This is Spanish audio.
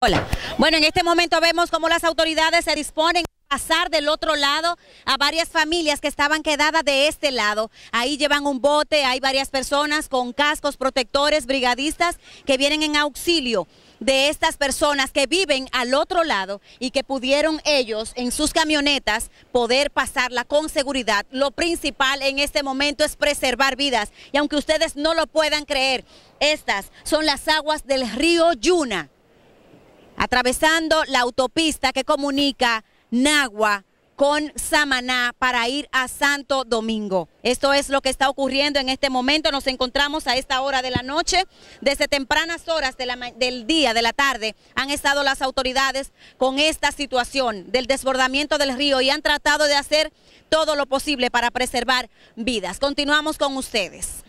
Hola. Bueno, en este momento vemos cómo las autoridades se disponen a pasar del otro lado a varias familias que estaban quedadas de este lado. Ahí llevan un bote, hay varias personas con cascos, protectores, brigadistas que vienen en auxilio de estas personas que viven al otro lado y que pudieron ellos en sus camionetas poder pasarla con seguridad. Lo principal en este momento es preservar vidas y aunque ustedes no lo puedan creer, estas son las aguas del río Yuna atravesando la autopista que comunica Nagua con Samaná para ir a Santo Domingo. Esto es lo que está ocurriendo en este momento. Nos encontramos a esta hora de la noche. Desde tempranas horas del día, de la tarde, han estado las autoridades con esta situación del desbordamiento del río y han tratado de hacer todo lo posible para preservar vidas. Continuamos con ustedes.